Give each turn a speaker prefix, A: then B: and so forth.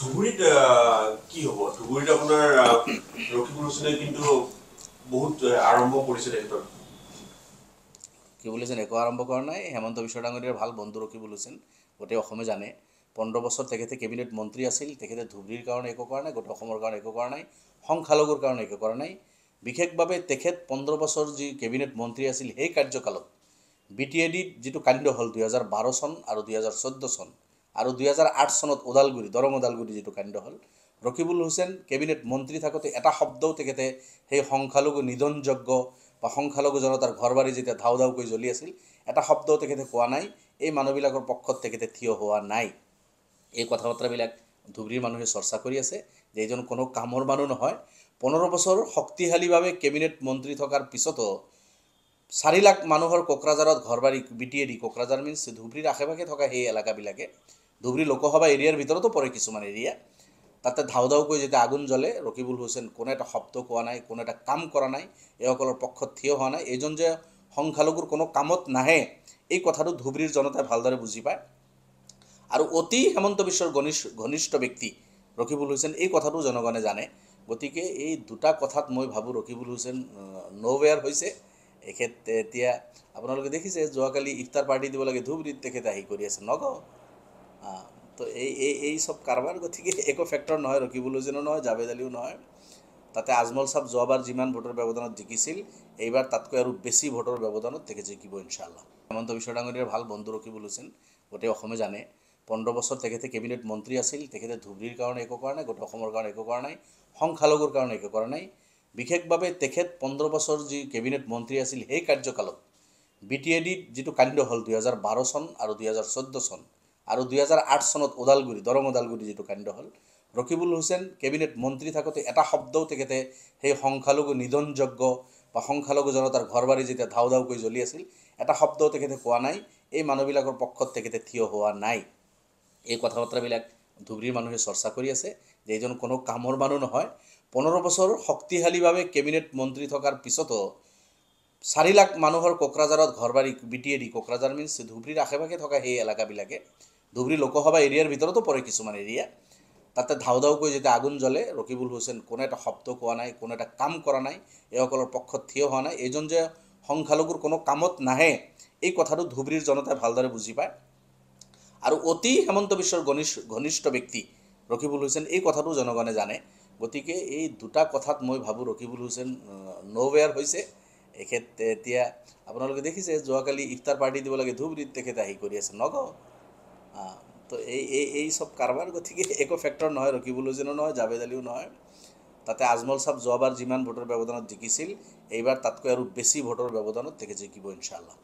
A: ধুবুৰীত কি হ'ব ধুবুৰীত আপোনাৰ ৰকিবুল হোচেনে কিন্তু বহুত আৰম্ভ কৰিছে তেখেতৰ কি বুলি হৈছেন একো আৰম্ভ কৰা নাই হেমন্ত বিশ্ব ডাঙৰীয়াৰ ভাল বন্ধু ৰখিবলৈ হৈছে গোটেই অসমে জানে পোন্ধৰ বছৰ তেখেতে কেবিনেট মন্ত্ৰী আছিল তেখেতে ধুবুৰীৰ কাৰণে একো কৰা নাই গোটেই অসমৰ কাৰণে একো কৰা নাই সংখ্যালঘুৰ কাৰণে একো কৰা নাই বিশেষভাৱে তেখেত পোন্ধৰ বছৰ যি কেবিনেট মন্ত্ৰী আছিল সেই কাৰ্যকালত বি টি এ ডিত যিটো কাণ্ড হ'ল দুহেজাৰ বাৰ চন আৰু দুহেজাৰ চৈধ্য চন আৰু দুহেজাৰ আঠ চনত ওদালগুৰি দৰং ওদালগুৰি যিটো কাণ্ড হ'ল ৰকিবুল হুছেইন কেবিনেট মন্ত্ৰী থাকোঁতে এটা শব্দও তেখেতে সেই সংখ্যালঘু নিধনযজ্ঞ বা সংখ্যালঘু জনতাৰ ঘৰ বাৰী যেতিয়া ধাও ধাওকৈ জ্বলি আছিল এটা শব্দও তেখেতে কোৱা নাই এই মানুহবিলাকৰ পক্ষত তেখেতে থিয় হোৱা নাই এই কথা বতৰাবিলাক ধুবুৰীৰ মানুহে চৰ্চা কৰি আছে যে এইজন কোনো কামৰ মানুহ নহয় পোন্ধৰ বছৰ শক্তিশালীভাৱে কেবিনেট মন্ত্ৰী থকাৰ পিছতো চাৰি লাখ মানুহৰ কোকৰাঝাৰত ঘৰ বাৰী B T A Kokrajhar means ধুবুৰীৰ আশে পাশে থকা সেই এলেকাবিলাকে ধুবুৰী লোকসভা এৰিয়াৰ ভিতৰতো পৰে কিছুমান এৰিয়া তাতে ধাও ধাওকৈ যেতিয়া আগুন জ্বলে ৰকিবুল হুছেইন কোনো এটা শব্দ কোৱা নাই কোনো এটা কাম কৰা নাই এইসকলৰ পক্ষত থিয় হোৱা নাই এইজন যে সংখ্যালঘুৰ কোনো কামত নাহে এই কথাটো ধুবুৰীৰ জনতাই ভালদৰে বুজি পায় আৰু অতি হেমন্ত বিশ্বৰ ঘনিষ্ঠ ঘনিষ্ঠ ব্যক্তি ৰকিবুল হুছেইন এই কথাটো জনগণে জানে গতিকে এই দুটা কথাত মই ভাবোঁ ৰকিবুল হুছেইন ন' ৱেয়াৰ হৈছে এখেত এতিয়া আপোনালোকে দেখিছে যোৱাকালি ইফতাৰ পাৰ্টি দিব লাগে ধুবুৰীত তেখেতে আহি কৰি আছে নগাঁও তো এই এই এই চব কাৰবাৰ গতিকে একো ফেক্টৰ নহয় ৰকিবুলজনো নহয় জাভেদ দালিও নহয় তাতে আজমল চাহ যোৱাবাৰ যিমান ভোটৰ ব্যৱধানত জিকিছিল এইবাৰ তাতকৈ আৰু বেছি ভোটৰ ব্যৱধানত তেখেত জিকিব ইনশ্বাল্লাহ হিমন্ত বিশ্ব ডাঙৰীয়াৰ ভাল বন্ধু ৰকিবুল হুছেন গোটেই অসমে জানে পোন্ধৰ বছৰ তেখেতে কেবিনেট মন্ত্ৰী আছিল তেখেতে ধুবুৰীৰ কাৰণে একো কৰা নাই গোটেই অসমৰ কাৰণে একো কৰা নাই সংখ্যালঘুৰ কাৰণে একো কৰা নাই বিশেষভাৱে তেখেত পোন্ধৰ বছৰ যি কেবিনেট মন্ত্ৰী আছিল সেই কাৰ্যকালত বি টি এ ডিত যিটো কাণ্ড হ'ল দুহেজাৰ বাৰ চন আৰু দুহেজাৰ চৈধ্য চন আৰু দুই হাজাৰ আঠ চনত ওদালগুৰি দৰং ওদালগুৰি যিটো কাণ্ড হ'ল ৰকিবুল হুছেইন কেবিনেট মন্ত্ৰী থাকোঁতে এটা শব্দও তেখেতে সেই সংখ্যালঘু নিধনযজ্ঞ বা সংখ্যালঘু জনতাৰ ঘৰ বাৰী যেতিয়া ধাও ধাওকৈ জ্বলি আছিল এটা শব্দও তেখেতে কোৱা নাই এই মানুহবিলাকৰ পক্ষত তেখেতে থিয় হোৱা নাই এই কথা বতৰাবিলাক ধুবুৰীৰ মানুহে চৰ্চা কৰি আছে যে এইজন কোনো কামৰ মানুহ নহয় পোন্ধৰ বছৰ শক্তিশালীভাৱে কেবিনেট মন্ত্ৰী থকাৰ পিছতো চাৰি লাখ মানুহৰ কোকৰাঝাৰত ঘৰ বাৰী B T A D Kokrajhar means ধুবুৰীৰ আশে পাশে থকা সেই এলেকাবিলাকে ধুবুৰী লোকসভা এৰিয়াৰ ভিতৰতো পৰে কিছুমান এৰিয়া তাতে ধাও ধাওকৈ যেতিয়া আগুন জ্বলে ৰকিবুল হুছেইন কোনো এটা শব্দ কোৱা নাই কোনো এটা কাম কৰা নাই এইসকলৰ পক্ষত থিয় হোৱা নাই এইজন যে সংখ্যালঘুৰ কোনো কামত নাহে এই কথাটো ধুবুৰীৰ জনতাই ভালদৰে বুজি পায় আৰু অতি হেমন্ত বিশ্বৰ ঘনিষ্ঠ ঘনিষ্ঠ ব্যক্তি ৰকিবুল হুছেইন এই কথাটো জনগণে জানে গতিকে এই দুটা কথাত মই ভাবোঁ ৰকিবুল হুছেইন ন' ৱেয়াৰ হৈছে এখেত এতিয়া আপোনালোকে দেখিছে যোৱাকালি ইফতাৰ পাৰ্টি দিব লাগে ধুবুৰীত তেখেতে আহি কৰি আছে নগাঁও তো এই এই এই সব কাৰবাৰ গতিকে একো ফেক্টৰ নহয় ৰকিবুল হুছেইনো নহয় জাভেদ আলিও নহয় তাতে আজমল সাহ যোৱাবাৰ যিমান ভোটৰ ব্যৱধানত জিকিছিল এইবাৰ তাতকৈ আৰু বেছি ভোটৰ ব্যৱধানত তেখেত জিকিব ইনশাল্লাহ